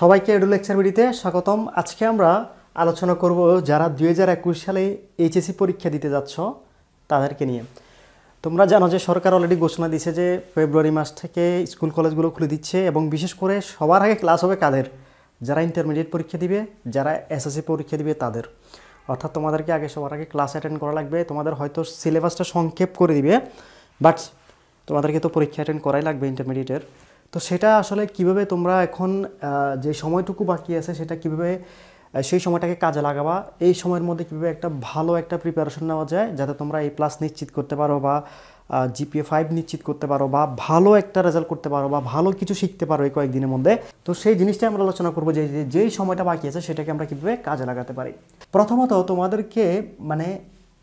সবাইকে edu lecture ভিডিতে স্বাগতম আজকে আমরা আলোচনা করব যারা দুই সালে এইচএসি পরীক্ষা দিতে যাচ্ছ তাদেরকে নিয়ে তোমরা জানো যে সরকার অলরেডি ঘোষণা দিছে যে ফেব্রুয়ারি মাস থেকে স্কুল কলেজগুলো খুলে দিচ্ছে এবং বিশেষ করে সবার আগে ক্লাস হবে কাদের যারা ইন্টারমিডিয়েট পরীক্ষা দিবে যারা এসএসসি পরীক্ষা দিবে তাদের অর্থাৎ তোমাদেরকে আগে সবার আগে ক্লাস অ্যাটেন্ড করা লাগবে তোমাদের হয়তো সিলেবাসটা সংক্ষেপ করে দিবে বাট তোমাদেরকে তো পরীক্ষা অ্যাটেন্ড করাই লাগবে ইন্টারমিডিয়েটের তো সেটা আসলে কিভাবে তোমরা এখন যে সময়টুকু বাকি আছে সেটা কিভাবে সেই সময়টাকে কাজে লাগাবা এই সময়ের মধ্যে কীভাবে একটা ভালো একটা প্রিপারেশন নেওয়া যায় যাতে তোমরা এই প্লাস নিশ্চিত করতে পারো বা জিপিএ ফাইভ নিশ্চিত করতে পারো বা ভালো একটা রেজাল্ট করতে পারো বা ভালো কিছু শিখতে পারো এই কয়েকদিনের মধ্যে তো সেই জিনিসটাই আমরা আলোচনা করবো যে যেই সময়টা বাকি আছে সেটাকে আমরা কীভাবে কাজে লাগাতে পারি প্রথমত তোমাদেরকে মানে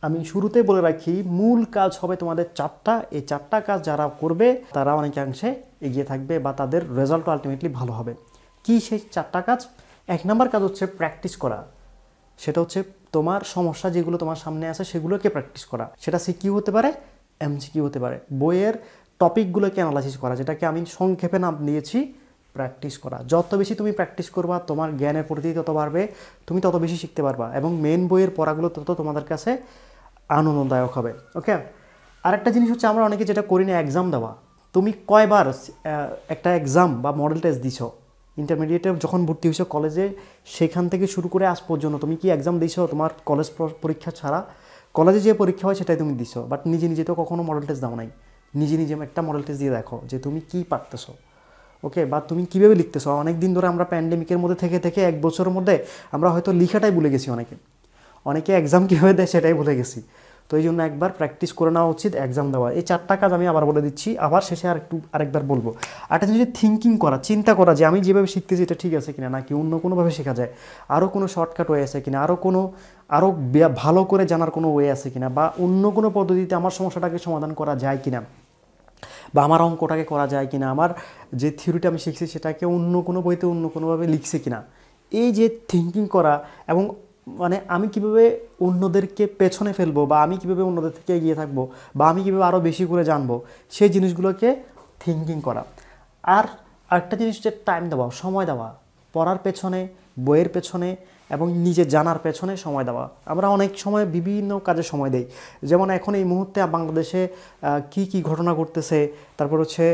আমি শুরুতে বলে রাখি মূল কাজ হবে তোমাদের চারটা এই চারটা কাজ যারা করবে তারা অনেকাংশে এগিয়ে থাকবে বা তাদের রেজাল্ট আলটিমেটলি ভালো হবে কি সেই চারটা কাজ এক নম্বর কাজ হচ্ছে প্র্যাকটিস করা সেটা হচ্ছে তোমার সমস্যা যেগুলো তোমার সামনে আছে সেগুলোকে প্র্যাকটিস করা সেটা কী হতে পারে কী হতে পারে বইয়ের টপিকগুলোকে অ্যানালাইসিস করা যেটাকে আমি সংক্ষেপে নাম দিয়েছি প্র্যাকটিস করা যত বেশি তুমি প্র্যাকটিস করবা তোমার জ্ঞানের প্রতি তত বাড়বে তুমি তত বেশি শিখতে পারবা এবং মেন বইয়ের পড়াগুলো তত তোমাদের কাছে আনন্দদায়ক হবে ওকে আরেকটা জিনিস হচ্ছে আমরা অনেকে যেটা করি না এক্সাম দেওয়া তুমি কয়বার একটা এক্সাম বা মডেল টেস্ট দিছো ইন্টারমিডিয়েটে যখন ভর্তি হয়েছো কলেজে সেখান থেকে শুরু করে আজ পর্যন্ত তুমি কি এক্সাম দিছো তোমার কলেজ পরীক্ষা ছাড়া কলেজে যে পরীক্ষা হয় সেটাই তুমি দিছো বাট নিজে নিজে তো কখনো মডেল টেস্ট দাও নাই নিজে নিজে একটা মডেল টেস্ট দিয়ে দেখো যে তুমি কি পারতেছ ওকে বা তুমি কীভাবে লিখতেছো অনেক দিন ধরে আমরা প্যান্ডেমিকের মধ্যে থেকে থেকে এক বছরের মধ্যে আমরা হয়তো লিখাটাই ভুলে গেছি অনেকে অনেকে এক্সাম কীভাবে দেয় সেটাই ভুলে গেছি তো এই জন্য একবার প্র্যাকটিস করে নেওয়া উচিত এক্সাম দেওয়া এই চারটা কাজ আমি আবার বলে দিচ্ছি আবার শেষে আর একটু আরেকবার বলবো আরেকটা যদি থিঙ্কিং করা চিন্তা করা যে আমি যেভাবে শিখতেছি এটা ঠিক আছে কিনা নাকি অন্য কোনোভাবে শেখা যায় আরও কোনো শর্টকাট ওয়ে আছে কিনা আরও কোনো আরও ভালো করে জানার কোনো ওয়ে আছে কিনা বা অন্য কোনো পদ্ধতিতে আমার সমস্যাটাকে সমাধান করা যায় কিনা বা আমার অঙ্কটাকে করা যায় কিনা আমার যে থিওরিটা আমি শিখছি সেটাকে অন্য কোনো বইতে অন্য কোনোভাবে লিখছে কিনা এই যে থিঙ্কিং করা এবং মানে আমি কিভাবে অন্যদেরকে পেছনে ফেলবো বা আমি কিভাবে অন্যদের থেকে এগিয়ে থাকবো বা আমি কীভাবে আরও বেশি করে জানবো সেই জিনিসগুলোকে থিঙ্কিং করা আর একটা জিনিস যে টাইম দেওয়া সময় দেওয়া পড়ার পেছনে বইয়ের পেছনে এবং নিজে জানার পেছনে সময় দেওয়া আমরা অনেক সময় বিভিন্ন কাজে সময় দেই যেমন এখন এই মুহূর্তে বাংলাদেশে কি কি ঘটনা ঘটতেছে তারপর হচ্ছে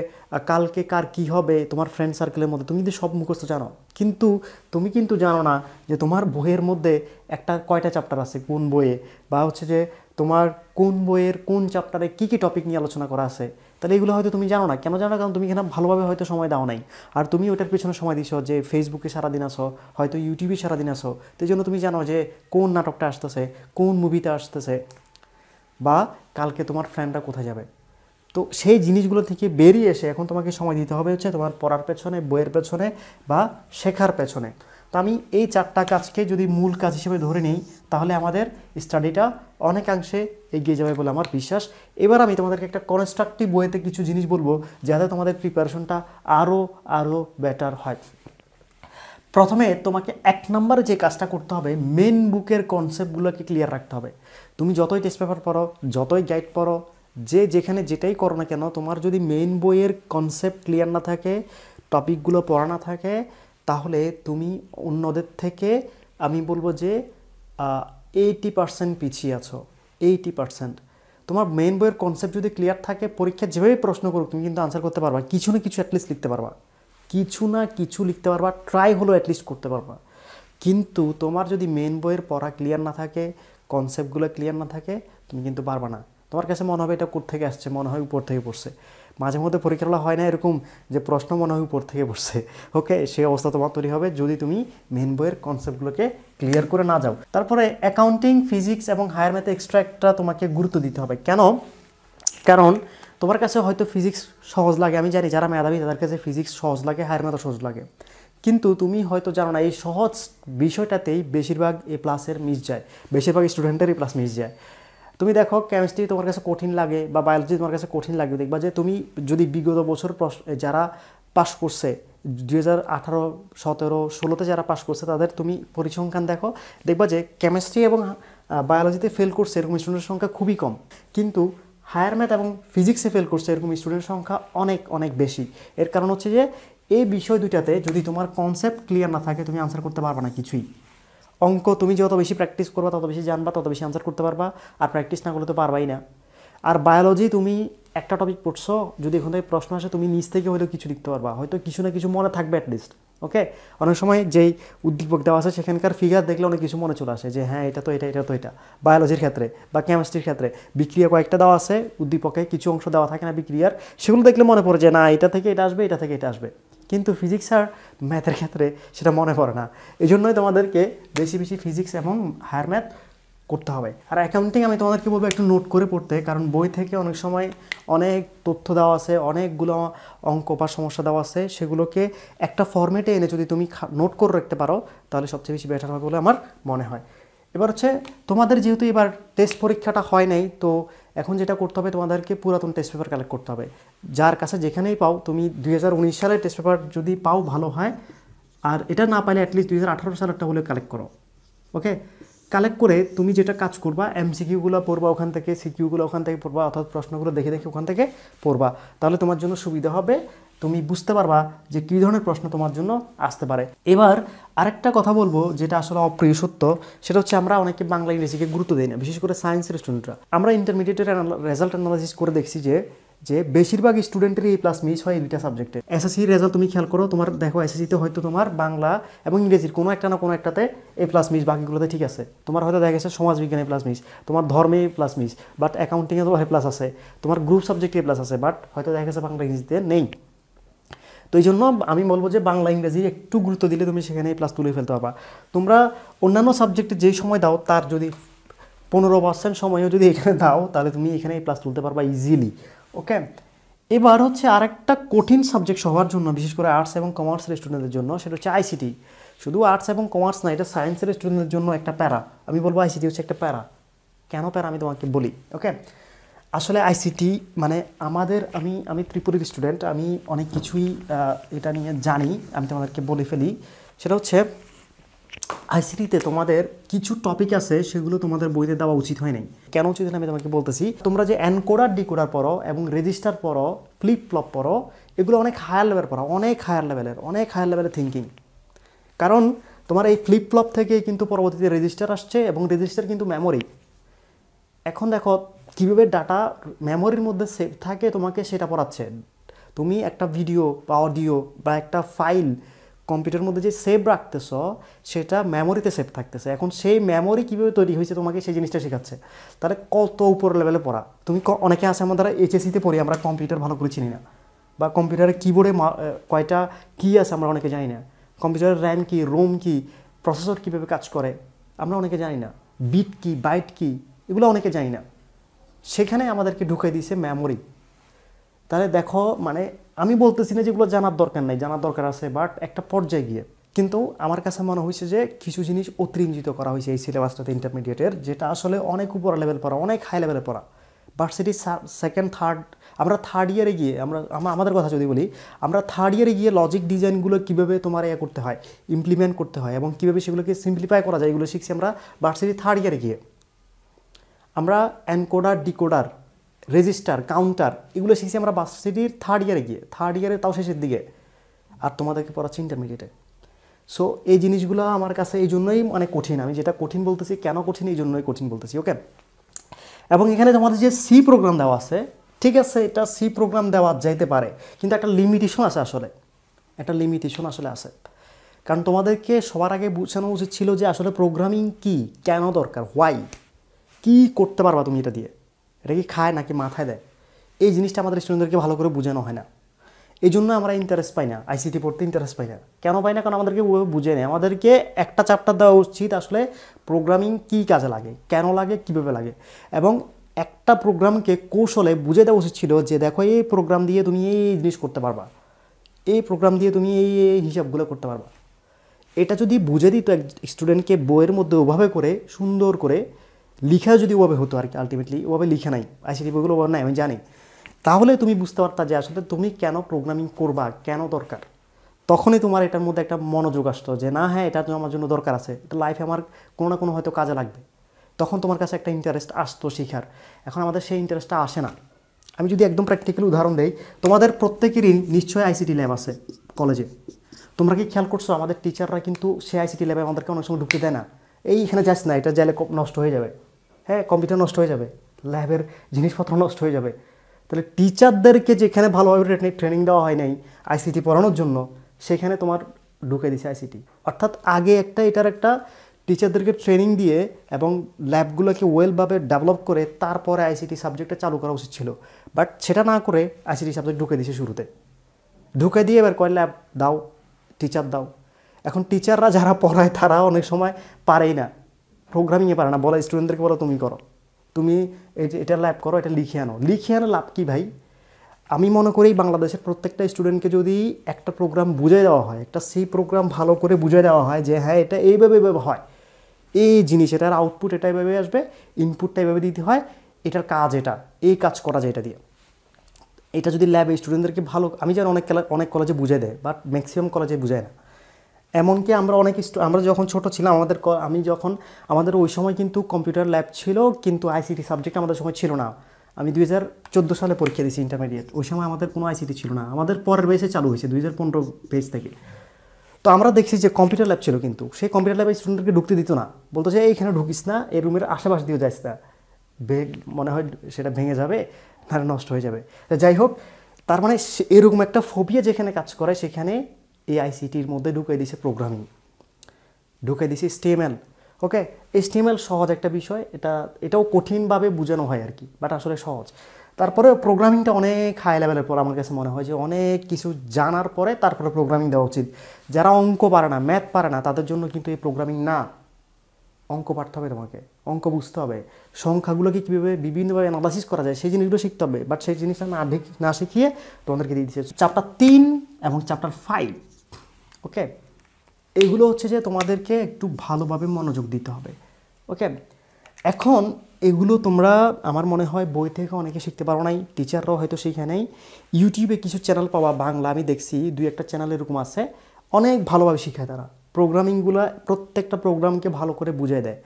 কালকে কার কি হবে তোমার ফ্রেন্ড সার্কেলের মধ্যে তুমি যদি সব মুখস্থ জানো কিন্তু তুমি কিন্তু জানো না যে তোমার বইয়ের মধ্যে একটা কয়টা চ্যাপ্টার আছে কোন বইয়ে বা হচ্ছে যে তোমার কোন বইয়ের কোন চ্যাপ্টারে কী কী টপিক নিয়ে আলোচনা করা আছে তাহলে এগুলো হয়তো তুমি জানো না কেন জানো না কারণ তুমি এখানে ভালোভাবে হয়তো সময় দাও নাই আর তুমি ওটার পেছনে সময় দিছো যে ফেসবুকে সারাদিন আসো হয়তো ইউটিউবে সারাদিন আসো তো জন্য তুমি জানো যে কোন নাটকটা আসতেছে কোন মুভিটা আসতেছে বা কালকে তোমার ফ্রেন্ডরা কোথায় যাবে তো সেই জিনিসগুলো থেকে বেরিয়ে এসে এখন তোমাকে সময় দিতে হবে হচ্ছে তোমার পড়ার পেছনে বইয়ের পেছনে বা শেখার পেছনে তো আমি এই চারটা কাজকে যদি মূল কাজ হিসেবে ধরে নিই তাহলে আমাদের স্টাডিটা অনেকাংশে এগিয়ে যাবে বলে আমার বিশ্বাস এবার আমি তোমাদেরকে একটা কনস্ট্রাকটিভ ওয়েতে কিছু জিনিস বলবো যাতে তোমাদের প্রিপারেশনটা আরও আরও বেটার হয় প্রথমে তোমাকে এক নম্বরে যে কাজটা করতে হবে মেন বুকের কনসেপ্টগুলোকে ক্লিয়ার রাখতে হবে তুমি যতই টেস্ট পেপার পড়ো যতই গাইড পড়ো যে যেখানে যেটাই করো না কেন তোমার যদি মেন বইয়ের কনসেপ্ট ক্লিয়ার না থাকে টপিকগুলো পড়া না থাকে তাহলে তুমি অন্যদের থেকে আমি বলবো যে এইটি পার্সেন্ট পিছিয়ে আছো এইটি পার্সেন্ট তোমার মেন বইয়ের কনসেপ্ট যদি ক্লিয়ার থাকে পরীক্ষা যেভাবে প্রশ্ন করুক তুমি কিন্তু আনসার করতে পারবা কিছু না কিছু অ্যাটলিস্ট লিখতে পারবা কিছু না কিছু লিখতে পারবা ট্রাই হলো অ্যাটলিস্ট করতে পারবা কিন্তু তোমার যদি মেন বইয়ের পড়া ক্লিয়ার না থাকে কনসেপ্টগুলো ক্লিয়ার না থাকে তুমি কিন্তু পারবা না তোমার কাছে মনে হবে এটা কোথেকে আসছে মনে হয় উপর থেকে পড়ছে মাঝে মধ্যে পরীক্ষাগুলো হয় না এরকম যে প্রশ্ন মনে হয় উপর থেকে বসছে ওকে সেই অবস্থা তোমার তৈরি হবে যদি তুমি মেন বইয়ের কনসেপ্টগুলোকে ক্লিয়ার করে না যাও তারপরে অ্যাকাউন্টিং ফিজিক্স এবং হায়ার ম্যাথ এক্সট্রাক্টটা তোমাকে গুরুত্ব দিতে হবে কেন কারণ তোমার কাছে হয়তো ফিজিক্স সহজ লাগে আমি জানি যারা মেধাবী তাদের কাছে ফিজিক্স সহজ লাগে হায়ার ম্যাথও সহজ লাগে কিন্তু তুমি হয়তো জানো না এই সহজ বিষয়টাতেই বেশিরভাগ এ প্লাসের মিস যায় বেশিরভাগ স্টুডেন্টেরই প্লাস মিস যায় তুমি দেখো কেমিস্ট্রি তোমার কাছে কঠিন লাগে বা বায়োলজি তোমার কাছে কঠিন লাগে দেখবা যে তুমি যদি বিগত বছর যারা পাশ করছে দুই হাজার আঠারো সতেরো ষোলোতে যারা পাশ করছে তাদের তুমি পরিসংখ্যান দেখো দেখবা যে কেমিস্ট্রি এবং বায়োলজিতে ফেল করছে এরকম স্টুডেন্টের সংখ্যা খুবই কম কিন্তু হায়ার ম্যাথ এবং ফিজিক্সে ফেল করছে এরকম স্টুডেন্টের সংখ্যা অনেক অনেক বেশি এর কারণ হচ্ছে যে এই বিষয় দুইটাতে যদি তোমার কনসেপ্ট ক্লিয়ার না থাকে তুমি আনসার করতে পারবে না কিছুই অঙ্ক তুমি যত বেশি প্র্যাকটিস করবা তত বেশি জানবা তত বেশি আনসার করতে পারবা আর প্র্যাকটিস না করলে তো পারবাই না আর বায়োলজি তুমি একটা টপিক পড়ছো যদি এখন থেকে প্রশ্ন আসে তুমি নিজ থেকে হয়তো কিছু লিখতে পারবা হয়তো কিছু না কিছু মনে থাকবে অ্যাটলিস্ট ওকে অনেক সময় যেই উদ্দীপক দেওয়া আছে সেখানকার ফিগার দেখলে অনেক কিছু মনে চলে আসে যে হ্যাঁ এটা তো এটা এটা তো এটা বায়োলজির ক্ষেত্রে বা কেমিস্ট্রির ক্ষেত্রে বিক্রিয়া কয়েকটা দেওয়া আছে উদ্দীপকে কিছু অংশ দেওয়া থাকে না বিক্রিয়ার সেগুলো দেখলে মনে পড়ে যে না এটা থেকে এটা আসবে এটা থেকে এটা আসবে কিন্তু ফিজিক্স আর ম্যাথের ক্ষেত্রে সেটা মনে পড়ে না এই জন্যই তোমাদেরকে বেশি বেশি ফিজিক্স এবং হায়ার ম্যাথ করতে হবে আর অ্যাকাউন্টিং আমি তোমাদেরকে বলবো একটু নোট করে পড়তে কারণ বই থেকে অনেক সময় অনেক তথ্য দেওয়া আছে অনেকগুলো অঙ্ক বা সমস্যা দেওয়া আছে সেগুলোকে একটা ফর্মেটে এনে যদি তুমি নোট করে রাখতে পারো তাহলে সবচেয়ে বেশি বেটার হবে বলে আমার মনে হয় এবার হচ্ছে তোমাদের যেহেতু এবার টেস্ট পরীক্ষাটা হয় নাই তো এখন যেটা করতে হবে তোমাদেরকে পুরাতন টেস্ট পেপার কালেক্ট করতে হবে যার কাছে যেখানেই পাও তুমি দুই সালের টেস্ট পেপার যদি পাও ভালো হয় আর এটা না পাইলে অ্যাটলিস্ট দুই হাজার সালেরটা হলে কালেক্ট করো ওকে কালেক্ট করে তুমি যেটা কাজ করবা এমসিকিউগুলো পড়বা ওখান থেকে সিকিউগুলো ওখান থেকে পড়বা অর্থাৎ প্রশ্নগুলো দেখে দেখে ওখান থেকে পড়বা তাহলে তোমার জন্য সুবিধা হবে তুমি বুঝতে পারবা যে কী ধরনের প্রশ্ন তোমার জন্য আসতে পারে এবার আরেকটা কথা বলবো যেটা আসলে অপ্রিয় সত্য সেটা হচ্ছে আমরা অনেকে বাংলা ইংরেজিকে গুরুত্ব দিই না বিশেষ করে সায়েন্সের স্টুডেন্টরা আমরা ইন্টারমিডিয়েটের রেজাল্ট অ্যানালাইসিস করে দেখছি যে যে বেশিরভাগ স্টুডেন্টের এই প্লাস মিস হয় এই দুইটা সাবজেক্টে এসএসসি রেজাল্ট তুমি খেয়াল করো তোমার দেখো এসএসসিতে হয়তো তোমার বাংলা এবং ইংরেজির কোনো একটা না কোনো একটাতে এ প্লাস মিস বাকিগুলোতে ঠিক আছে তোমার হয়তো দেখা গেছে সমাজবিজ্ঞানে প্লাস মিস তোমার ধর্মে প্লাস মিস বাট অ্যাকাউন্টিংয়ে তোমার প্লাস আছে তোমার গ্রুপ সাবজেক্টে প্লাস আছে বাট হয়তো দেখা গেছে বাংলা ইংরেজিতে নেই তো এই জন্য আমি বলবো যে বাংলা ইংরেজি একটু গুরুত্ব দিলে তুমি সেখানে প্লাস তুলে ফেলতে পারবা তোমরা অন্যান্য সাবজেক্টে যে সময় দাও তার যদি পনেরো পার্সেন্ট সময়ও যদি এখানে দাও তাহলে তুমি এখানে প্লাস তুলতে পারবা ইজিলি ওকে এবার হচ্ছে আরেকটা কঠিন সাবজেক্ট সবার জন্য বিশেষ করে আর্টস এবং কমার্সের স্টুডেন্টদের জন্য সেটা হচ্ছে আইসিটি শুধু আর্টস এবং কমার্স না এটা সায়েন্সের স্টুডেন্টদের জন্য একটা প্যারা আমি বলবো আইসিটি হচ্ছে একটা প্যারা কেন প্যারা আমি তোমাকে বলি ওকে আসলে আইসিটি মানে আমাদের আমি আমি ত্রিপুরীর স্টুডেন্ট আমি অনেক কিছুই এটা নিয়ে জানি আমি তোমাদেরকে বলে ফেলি সেটা হচ্ছে আইসিটিতে তোমাদের কিছু টপিক আছে সেগুলো তোমাদের বইতে দেওয়া উচিত হয় নাই কেন উচিত আমি তোমাকে বলতেছি তোমরা যে অ্যানকোডার ডিকোডার পড়ো এবং রেজিস্টার পড়ো ফ্লিপ ফ্লপ পড়ো এগুলো অনেক হায়ার লেভেল পড়ো অনেক হায়ার লেভেলের অনেক হায়ার লেভেলের থিঙ্কিং কারণ তোমার এই ফ্লিপ ফ্লপ থেকে কিন্তু পরবর্তীতে রেজিস্টার আসছে এবং রেজিস্টার কিন্তু মেমোরি এখন দেখো কীভাবে ডাটা মেমোরির মধ্যে সেভ থাকে তোমাকে সেটা পড়াচ্ছে তুমি একটা ভিডিও বা অডিও বা একটা ফাইল কম্পিউটার মধ্যে যে সেভ রাখতেছ সেটা মেমোরিতে সেভ থাকতেছে এখন সেই মেমোরি কীভাবে তৈরি হয়েছে তোমাকে সেই জিনিসটা শেখাচ্ছে তাহলে কত উপর লেভেলে পড়া তুমি অনেকে আছে দ্বারা এইচএসিতে পড়ি আমরা কম্পিউটার ভালো করে চিনি না বা কম্পিউটারের কিবোর্ডে কয়টা কী আছে আমরা অনেকে জানি না কম্পিউটারের র্যাম কী রোম কী প্রসেসর কীভাবে কাজ করে আমরা অনেকে জানি না বিট কী বাইট কী এগুলো অনেকে জানি না সেখানে আমাদেরকে ঢুকে দিয়েছে মেমোরি তাহলে দেখো মানে আমি বলতেছি না যেগুলো জানার দরকার নাই জানার দরকার আছে বাট একটা পর্যায়ে গিয়ে কিন্তু আমার কাছে মনে হয়েছে যে কিছু জিনিস অতিরঞ্জিত করা হয়েছে এই সিলেবাসটাতে ইন্টারমিডিয়েটের যেটা আসলে অনেক উপর লেভেল পড়া অনেক হাই লেভেলে পড়া ভার্সিটি সেকেন্ড থার্ড আমরা থার্ড ইয়ারে গিয়ে আমরা আমাদের কথা যদি বলি আমরা থার্ড ইয়ারে গিয়ে লজিক ডিজাইনগুলো কীভাবে তোমার ইয়ে করতে হয় ইমপ্লিমেন্ট করতে হয় এবং কীভাবে সেগুলোকে সিম্পলিফাই করা যায় এগুলো শিখছি আমরা ভার্সিটি থার্ড ইয়ারে গিয়ে আমরা অ্যানকোডার ডিকোডার রেজিস্টার কাউন্টার এগুলো শিখছি আমরা ভার্সিটির থার্ড ইয়ারে গিয়ে থার্ড ইয়ারে তাও শেষের দিকে আর তোমাদেরকে পড়াচ্ছি ইন্টারমিডিয়েটে সো এই জিনিসগুলো আমার কাছে এই জন্যই মানে কঠিন আমি যেটা কঠিন বলতেছি কেন কঠিন এই জন্যই কঠিন বলতেছি ওকে এবং এখানে তোমাদের যে সি প্রোগ্রাম দেওয়া আছে ঠিক আছে এটা সি প্রোগ্রাম দেওয়া যাইতে পারে কিন্তু একটা লিমিটেশন আছে আসলে একটা লিমিটেশন আসলে আছে কারণ তোমাদেরকে সবার আগে বোঝানো উচিত ছিল যে আসলে প্রোগ্রামিং কি কেন দরকার হোয়াই কি করতে পারবা তুমি এটা দিয়ে এটা কি খায় নাকি মাথায় দেয় এই জিনিসটা আমাদের স্টুডেন্টদেরকে ভালো করে বোঝানো হয় না এই জন্য আমরা ইন্টারেস্ট পাই না আইসিটি পড়তে ইন্টারেস্ট পাই না কেন পাই না কারণ আমাদেরকে ওভাবে বুঝে নেয় আমাদেরকে একটা চ্যাপ্টার দেওয়া উচিত আসলে প্রোগ্রামিং কী কাজে লাগে কেন লাগে কীভাবে লাগে এবং একটা প্রোগ্রামকে কৌশলে বুঝে দেওয়া উচিত ছিল যে দেখো এই প্রোগ্রাম দিয়ে তুমি এই জিনিস করতে পারবা এই প্রোগ্রাম দিয়ে তুমি এই এই হিসাবগুলো করতে পারবা এটা যদি বুঝে দিত এক স্টুডেন্টকে বইয়ের মধ্যে ওভাবে করে সুন্দর করে লিখা যদি ওভাবে হতো আর কি আলটিমেটলি ওভাবে লিখে নাই আইসিটি বইগুলো ওভাবে নাই আমি জানি তাহলে তুমি বুঝতে পারতা যে আসলে তুমি কেন প্রোগ্রামিং করবা কেন দরকার তখনই তোমার এটার মধ্যে একটা মনোযোগ আসতো যে না হ্যাঁ এটা আমার জন্য দরকার আছে এটা লাইফে আমার কোনো না কোনো হয়তো কাজে লাগবে তখন তোমার কাছে একটা ইন্টারেস্ট আসতো শেখার এখন আমাদের সেই ইন্টারেস্টটা আসে না আমি যদি একদম প্র্যাকটিক্যাল উদাহরণ দেই তোমাদের প্রত্যেকেরই নিশ্চয়ই আইসিটি ল্যাব আছে কলেজে তোমরা কি খেয়াল করছো আমাদের টিচাররা কিন্তু সে আইসিটি ল্যাবে আমাদেরকে অনেক সময় ঢুকতে দেয় না এইখানে যাস না এটা জেলে নষ্ট হয়ে যাবে হ্যাঁ কম্পিউটার নষ্ট হয়ে যাবে ল্যাবের জিনিসপত্র নষ্ট হয়ে যাবে তাহলে টিচারদেরকে যেখানে ভালোভাবে ট্রেনিং দেওয়া হয় নাই আইসিটি পড়ানোর জন্য সেখানে তোমার ঢুকে দিছে আইসিটি অর্থাৎ আগে একটা এটার একটা টিচারদেরকে ট্রেনিং দিয়ে এবং ল্যাবগুলোকে ওয়েলভাবে ডেভেলপ করে তারপরে আইসিটি সাবজেক্টটা চালু করা উচিত ছিল বাট সেটা না করে আইসিটি সাবজেক্ট ঢুকে দিছে শুরুতে ঢুকে দিয়ে এবার কয় ল্যাব দাও টিচার দাও এখন টিচাররা যারা পড়ায় তারা অনেক সময় পারেই না প্রোগ্রামিংয়ে পারে না বলা স্টুডেন্টদেরকে বলো তুমি করো তুমি এটা ল্যাব করো এটা লিখে আনো লিখে আনো লাভ কী ভাই আমি মনে করি বাংলাদেশের প্রত্যেকটা স্টুডেন্টকে যদি একটা প্রোগ্রাম বুঝে দেওয়া হয় একটা সেই প্রোগ্রাম ভালো করে বুঝে দেওয়া হয় যে হ্যাঁ এটা এইভাবে এইভাবে হয় এই জিনিস এটার আউটপুট এটা এভাবে আসবে ইনপুটটা এইভাবে দিতে হয় এটার কাজ এটা এই কাজ করা যায় এটা দিয়ে এটা যদি ল্যাবে স্টুডেন্টদেরকে ভালো আমি জানি অনেক অনেক কলেজে বুঝে দেয় বাট ম্যাক্সিমাম কলেজে বুঝায় না এমনকি আমরা অনেক আমরা যখন ছোট ছিলাম আমাদের আমি যখন আমাদের ওই সময় কিন্তু কম্পিউটার ল্যাব ছিল কিন্তু আইসিটি সাবজেক্ট আমাদের সময় ছিল না আমি দুই হাজার চোদ্দো সালে পরীক্ষা দিয়েছি ইন্টারমিডিয়েট ওই সময় আমাদের কোনো আইসিটি ছিল না আমাদের পরের বেসে চালু হয়েছে দুই হাজার পনেরো বেস থেকে তো আমরা দেখছি যে কম্পিউটার ল্যাব ছিল কিন্তু সেই কম্পিউটার ল্যাবে স্টুডেন্টকে ঢুকতে দিত না বলতো যে এইখানে ঢুকিস না এই রুমের আশেপাশ দিয়েও যাইস না মনে হয় সেটা ভেঙে যাবে না নষ্ট হয়ে যাবে যাই হোক তার মানে এরকম একটা ফোবিয়া যেখানে কাজ করে সেখানে এআইসিটির মধ্যে ঢুকিয়ে দিছে প্রোগ্রামিং ঢুকে দিছে স্টেমেল ওকে এস্টিমেল সহজ একটা বিষয় এটা এটাও কঠিনভাবে বোঝানো হয় আর কি বাট আসলে সহজ তারপরে প্রোগ্রামিংটা অনেক হাই লেভেলের পর আমার কাছে মনে হয় যে অনেক কিছু জানার পরে তারপরে প্রোগ্রামিং দেওয়া উচিত যারা অঙ্ক পারে না ম্যাথ পারে না তাদের জন্য কিন্তু এই প্রোগ্রামিং না অঙ্ক পারতে হবে তোমাকে অঙ্ক বুঝতে হবে সংখ্যাগুলোকে কীভাবে বিভিন্নভাবে অ্যানালাইসিস করা যায় সেই জিনিসগুলো শিখতে হবে বাট সেই জিনিসটা না না শিখিয়ে তোমাদেরকে দিয়ে দিচ্ছে চ্যাপ্টার তিন এবং চ্যাপ্টার ফাইভ ওকে এগুলো হচ্ছে যে তোমাদেরকে একটু ভালোভাবে মনোযোগ দিতে হবে ওকে এখন এগুলো তোমরা আমার মনে হয় বই থেকে অনেকে শিখতে পারো নাই টিচাররাও হয়তো শিখে নেই ইউটিউবে কিছু চ্যানেল পাওয়া বাংলা আমি দেখছি দুই একটা চ্যানেল এরকম আছে অনেক ভালোভাবে শিখায় তারা প্রোগ্রামিংগুলো প্রত্যেকটা প্রোগ্রামকে ভালো করে বুঝিয়ে দেয়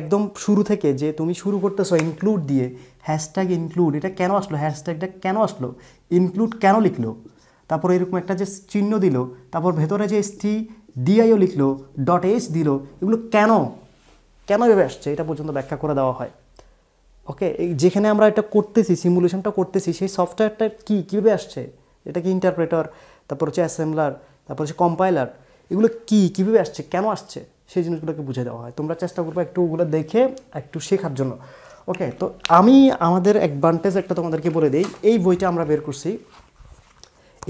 একদম শুরু থেকে যে তুমি শুরু করতেছো ইনক্লুড দিয়ে হ্যাশট্যাগ ইনক্লুড এটা কেন আসলো হ্যাশট্যাগটা কেন আসলো ইনক্লুড কেন লিখলো তারপর এরকম একটা যে চিহ্ন দিল তারপর ভেতরে যে এসটি ডিআইও লিখলো ডট এস দিল এগুলো কেন কেন এভাবে আসছে এটা পর্যন্ত ব্যাখ্যা করে দেওয়া হয় ওকে যেখানে আমরা এটা করতেছি সিমুলেশনটা করতেছি সেই সফটওয়্যারটা কি কীভাবে আসছে এটা কি ইন্টারপ্রেটার তারপর হচ্ছে অ্যাসেম্বলার তারপর হচ্ছে কম্পাইলার এগুলো কি কীভাবে আসছে কেন আসছে সেই জিনিসগুলোকে বুঝে দেওয়া হয় তোমরা চেষ্টা করবে একটু ওগুলো দেখে একটু শেখার জন্য ওকে তো আমি আমাদের অ্যাডভান্টেজ একটা তোমাদেরকে বলে দিই এই বইটা আমরা বের করছি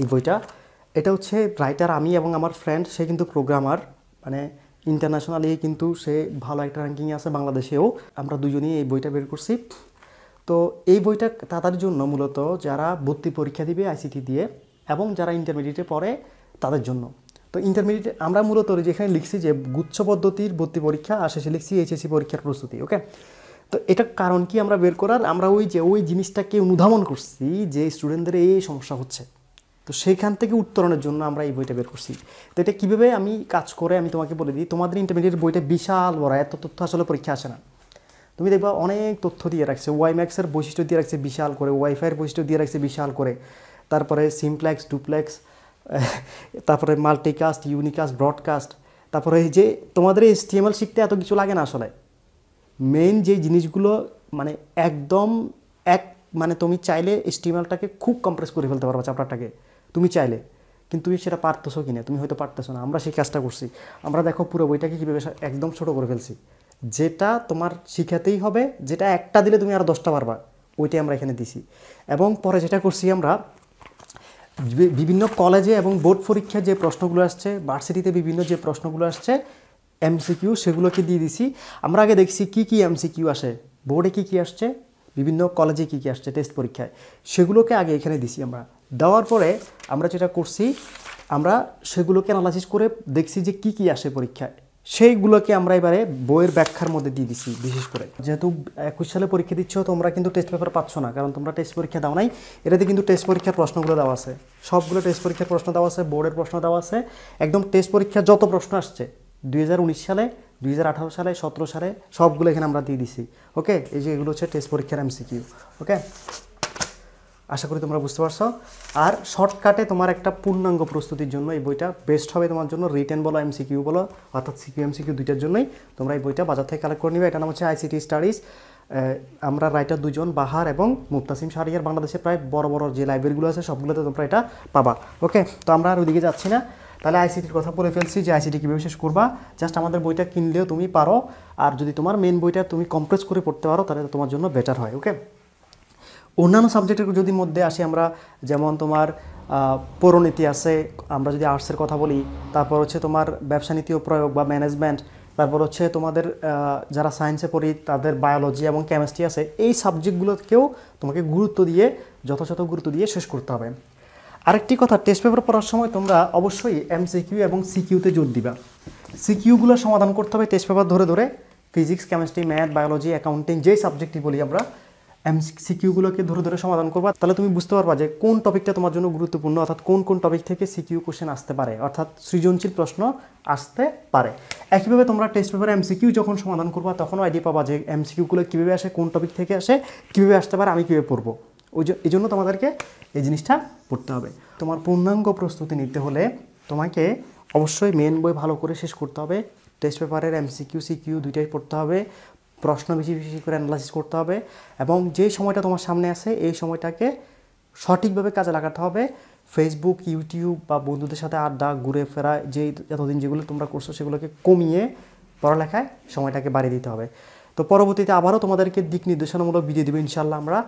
এই বইটা এটা হচ্ছে রাইটার আমি এবং আমার ফ্রেন্ড সে কিন্তু প্রোগ্রামার মানে ইন্টারন্যাশনালি কিন্তু সে ভালো একটা র্যাঙ্কিংয়ে আছে বাংলাদেশেও আমরা দুজনেই এই বইটা বের করছি তো এই বইটা তাদের জন্য মূলত যারা ভর্তি পরীক্ষা দিবে আইসিটি দিয়ে এবং যারা ইন্টারমিডিয়েটে পড়ে তাদের জন্য তো ইন্টারমিডিয়েট আমরা মূলত যেখানে লিখছি যে গুচ্ছ পদ্ধতির ভর্তি পরীক্ষা আর শেষে লিখছি এইচএসি e পরীক্ষার প্রস্তুতি ওকে তো এটা কারণ কি আমরা বের করার আমরা ওই যে ওই জিনিসটাকে অনুধাবন করছি যে স্টুডেন্টদের এই সমস্যা হচ্ছে তো সেইখান থেকে উত্তরণের জন্য আমরা এই বইটা বের করছি তো এটা কীভাবে আমি কাজ করে আমি তোমাকে বলে দিই তোমাদের ইন্টারমিডিয়েট বইটা বিশাল বড় এত তথ্য আসলে পরীক্ষা আসে না তুমি দেখবা অনেক তথ্য দিয়ে রাখছে ওয়াইম্যাক্সের বৈশিষ্ট্য দিয়ে রাখছে বিশাল করে ওয়াইফাইয়ের বৈশিষ্ট্য দিয়ে রাখছে বিশাল করে তারপরে সিমপ্লেক্স ডুপ্লেক্স তারপরে মাল্টিকাস্ট ইউনিকাস্ট ব্রডকাস্ট তারপরে যে তোমাদের স্টিএমএল শিখতে এত কিছু লাগে না আসলে মেইন যে জিনিসগুলো মানে একদম এক মানে তুমি চাইলে এস খুব কম্প্রেস করে ফেলতে পারবা চাপড়াটাকে তুমি চাইলে কিন্তু তুমি সেটা পারতেছো কি না তুমি হয়তো পারতেছো না আমরা সেই কাজটা করছি আমরা দেখো পুরো বইটাকে কীভাবে একদম ছোটো করে ফেলছি যেটা তোমার শিখাতেই হবে যেটা একটা দিলে তুমি আর দশটা পারবা ওইটাই আমরা এখানে দিছি এবং পরে যেটা করছি আমরা বিভিন্ন কলেজে এবং বোর্ড পরীক্ষায় যে প্রশ্নগুলো আসছে ভার্সিটিতে বিভিন্ন যে প্রশ্নগুলো আসছে এমসিকিউ সেগুলোকে দিয়ে দিছি আমরা আগে দেখছি কি কি এমসিকিউ আসে বোর্ডে কি কি আসছে বিভিন্ন কলেজে কি কি আসছে টেস্ট পরীক্ষায় সেগুলোকে আগে এখানে দিছি আমরা দেওয়ার পরে আমরা যেটা করছি আমরা সেগুলোকে অ্যানালাইসিস করে দেখছি যে কি কি আসে পরীক্ষায় সেইগুলোকে আমরা এবারে বইয়ের ব্যাখ্যার মধ্যে দিয়ে দিছি বিশেষ করে যেহেতু একুশ সালে পরীক্ষা দিচ্ছ তোমরা কিন্তু টেস্ট পেপার পাচ্ছ না কারণ তোমরা টেস্ট পরীক্ষা দাও নাই এটাতে কিন্তু টেস্ট পরীক্ষার প্রশ্নগুলো দেওয়া আছে সবগুলো টেস্ট পরীক্ষার প্রশ্ন দেওয়া আছে বোর্ডের প্রশ্ন দেওয়া আছে একদম টেস্ট পরীক্ষা যত প্রশ্ন আসছে দুই সালে দুই সালে সতেরো সালে সবগুলো এখানে আমরা দিয়ে দিছি ওকে এই যে এগুলো হচ্ছে টেস্ট পরীক্ষার এমসিকিউ ওকে আশা করি তোমরা বুঝতে পারছো আর শর্টকাটে তোমার একটা পূর্ণাঙ্গ প্রস্তুতির জন্য এই বইটা বেস্ট হবে তোমার জন্য রিটেন বলো এমসিকিউ বলো অর্থাৎ সিকিউ এমসিকিউ দুইটার জন্যই তোমরা এই বইটা বাজার থেকে কালেক্ট করে নিবে এটা নাম হচ্ছে আইসিটি স্টাডিজ আমরা রাইটার দুজন বাহার এবং মুক্তাসিম সারিয়ার বাংলাদেশে প্রায় বড় বড় যে লাইব্রেরিগুলো আছে সবগুলোতে তোমরা এটা পাবা ওকে তো আমরা আর ওইদিকে যাচ্ছি না তাহলে আইসিটির কথা বলে ফেলছি যে আইসিটি কীভাবে শেষ করবা জাস্ট আমাদের বইটা কিনলেও তুমি পারো আর যদি তোমার মেন বইটা তুমি কমপ্রেস করে পড়তে পারো তাহলে তোমার জন্য বেটার হয় ওকে অন্যান্য সাবজেক্টের যদি মধ্যে আসি আমরা যেমন তোমার পৌরনীতি আছে আমরা যদি আর্টসের কথা বলি তারপর হচ্ছে তোমার ব্যবসা নীতি ও প্রয়োগ বা ম্যানেজমেন্ট তারপর হচ্ছে তোমাদের যারা সায়েন্সে পড়ি তাদের বায়োলজি এবং কেমিস্ট্রি আছে এই সাবজেক্টগুলোকেও তোমাকে গুরুত্ব দিয়ে যথাযথ গুরুত্ব দিয়ে শেষ করতে হবে আরেকটি কথা টেস্ট পেপার পড়ার সময় তোমরা অবশ্যই এমসিকিউ এবং সিকিউতে জোর দিবা সিকিউগুলো সমাধান করতে হবে টেস্ট পেপার ধরে ধরে physics chemistry math biology accounting যেই সাবজেক্টই বলি আমরা এমসিকিউগুলোকে ধরে ধরে সমাধান করবা তাহলে তুমি বুঝতে পারবা যে কোন টপিকটা তোমার জন্য গুরুত্বপূর্ণ অর্থাৎ কোন কোন টপিক থেকে সিকিউ কোশ্চেন আসতে পারে অর্থাৎ সৃজনশীল প্রশ্ন আসতে পারে একইভাবে তোমরা টেস্ট পেপারে এমসিকিউ যখন সমাধান করবা তখন আইডিয়া পাবা যে এমসিকিউগুলো কীভাবে আসে কোন টপিক থেকে আসে কীভাবে আসতে পারে আমি কীভাবে পড়বো ওই এই জন্য তোমাদেরকে এই জিনিসটা পড়তে হবে তোমার পূর্ণাঙ্গ প্রস্তুতি নিতে হলে তোমাকে অবশ্যই মেন বই ভালো করে শেষ করতে হবে টেস্ট পেপারের এমসিকিউ সিকিউ দুইটাই পড়তে হবে প্রশ্ন বেশি বেশি করে অ্যানালাইসিস করতে হবে এবং যে সময়টা তোমার সামনে আছে এই সময়টাকে সঠিকভাবে কাজে লাগাতে হবে ফেসবুক ইউটিউব বা বন্ধুদের সাথে আড্ডা ঘুরে ফেরা যে এতদিন যেগুলো তোমরা করছো সেগুলোকে কমিয়ে পড়ালেখায় সময়টাকে বাড়িয়ে দিতে হবে তো পরবর্তীতে আবারও তোমাদেরকে দিক নির্দেশনামূলক ভিডিও দেবো ইনশাল্লাহ আমরা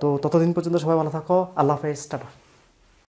তো ততদিন পর্যন্ত সবাই ভালো থাকো আল্লাহ হাফেজ টাটা